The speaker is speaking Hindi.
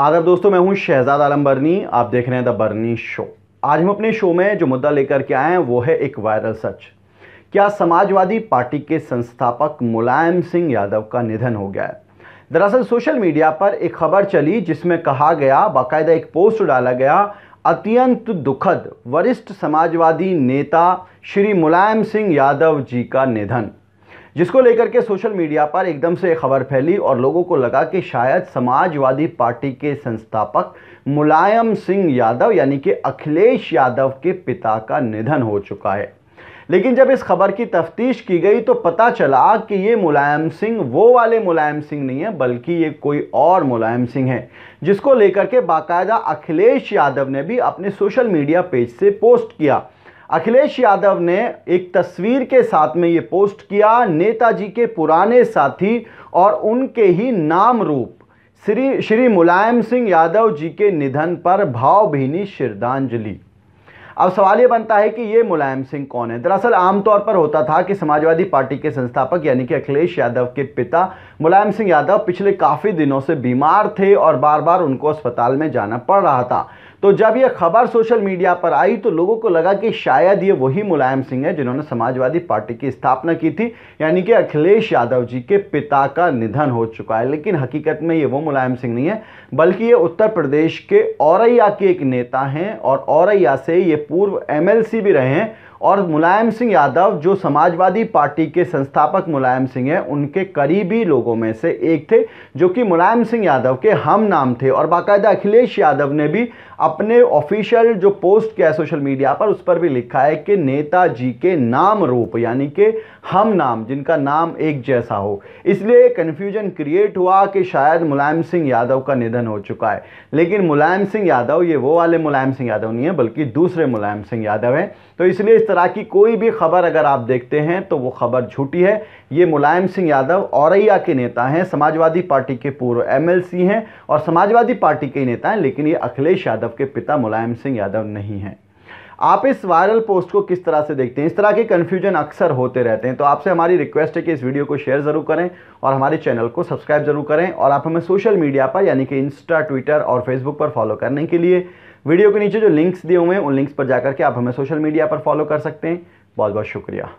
आदर दोस्तों मैं हूं शहजाद आलम बर्नी आप देख रहे हैं द बर्नी शो आज हम अपने शो में जो मुद्दा लेकर के आए हैं वो है एक वायरल सच क्या समाजवादी पार्टी के संस्थापक मुलायम सिंह यादव का निधन हो गया है दरअसल सोशल मीडिया पर एक खबर चली जिसमें कहा गया बाकायदा एक पोस्ट डाला गया अत्यंत दुखद वरिष्ठ समाजवादी नेता श्री मुलायम सिंह यादव जी का निधन जिसको लेकर के सोशल मीडिया पर एकदम से खबर फैली और लोगों को लगा कि शायद समाजवादी पार्टी के संस्थापक मुलायम सिंह यादव यानी कि अखिलेश यादव के पिता का निधन हो चुका है लेकिन जब इस खबर की तफ्तीश की गई तो पता चला कि ये मुलायम सिंह वो वाले मुलायम सिंह नहीं है बल्कि ये कोई और मुलायम सिंह है जिसको लेकर के बाकायदा अखिलेश यादव ने भी अपने सोशल मीडिया पेज से पोस्ट किया अखिलेश यादव ने एक तस्वीर के साथ में ये पोस्ट किया नेताजी के पुराने साथी और उनके ही नाम रूप श्री श्री मुलायम सिंह यादव जी के निधन पर भावभीनी श्रद्धांजलि अब सवाल ये बनता है कि ये मुलायम सिंह कौन है दरअसल आमतौर पर होता था कि समाजवादी पार्टी के संस्थापक यानी कि अखिलेश यादव के पिता मुलायम सिंह यादव पिछले काफ़ी दिनों से बीमार थे और बार बार उनको अस्पताल में जाना पड़ रहा था तो जब यह खबर सोशल मीडिया पर आई तो लोगों को लगा कि शायद ये वही मुलायम सिंह है जिन्होंने समाजवादी पार्टी की स्थापना की थी यानी कि अखिलेश यादव जी के पिता का निधन हो चुका है लेकिन हकीकत में ये वो मुलायम सिंह नहीं है बल्कि ये उत्तर प्रदेश के औरैया के एक नेता हैं और औरैया से ये पूर्व एम भी रहे हैं और मुलायम सिंह यादव जो समाजवादी पार्टी के संस्थापक मुलायम सिंह हैं उनके करीबी लोगों में से एक थे जो कि मुलायम सिंह यादव के हम नाम थे और बाकायदा अखिलेश यादव ने भी अपने ऑफिशियल जो पोस्ट किया है सोशल मीडिया पर उस पर भी लिखा है कि नेताजी के नाम रूप यानी कि हम नाम जिनका नाम एक जैसा हो इसलिए कन्फ्यूजन क्रिएट हुआ कि शायद मुलायम सिंह यादव का निधन हो चुका है लेकिन मुलायम सिंह यादव ये वो वाले मुलायम सिंह यादव नहीं है बल्कि दूसरे मुलायम सिंह यादव हैं तो इसलिए तरह की कोई भी खबर अगर आप देखते हैं तो वो खबर झूठी है ये मुलायम सिंह यादव औरैया के नेता हैं समाजवादी पार्टी के पूर्व एमएलसी हैं और समाजवादी पार्टी के नेता हैं लेकिन ये अखिलेश यादव के पिता मुलायम सिंह यादव नहीं हैं आप इस वायरल पोस्ट को किस तरह से देखते हैं इस तरह के कन्फ्यूजन अक्सर होते रहते हैं तो आपसे हमारी रिक्वेस्ट है कि इस वीडियो को शेयर ज़रूर करें और हमारे चैनल को सब्सक्राइब ज़रूर करें और आप हमें सोशल मीडिया पर यानी कि इंस्टा ट्विटर और फेसबुक पर फॉलो करने के लिए वीडियो के नीचे जो लिंक्स दिए हुए हैं उन लिंक्स पर जाकर के आप हमें सोशल मीडिया पर फॉलो कर सकते हैं बहुत बहुत शुक्रिया